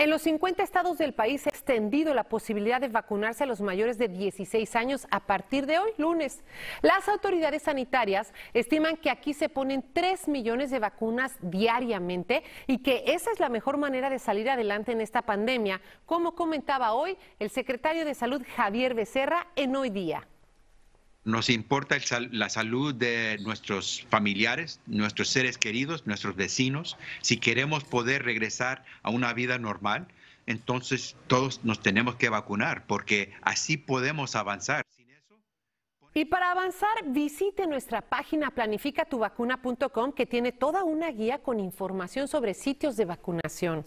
En los 50 estados del país se ha extendido la posibilidad de vacunarse a los mayores de 16 años a partir de hoy, lunes. Las autoridades sanitarias estiman que aquí se ponen 3 millones de vacunas diariamente y que esa es la mejor manera de salir adelante en esta pandemia, como comentaba hoy el secretario de Salud Javier Becerra en Hoy Día nos importa la salud de nuestros familiares, nuestros seres queridos, nuestros vecinos. Si queremos poder regresar a una vida normal, entonces todos nos tenemos que vacunar porque así podemos avanzar. Y para avanzar, visite nuestra página planificatuvacuna.com que tiene toda una guía con información sobre sitios de vacunación.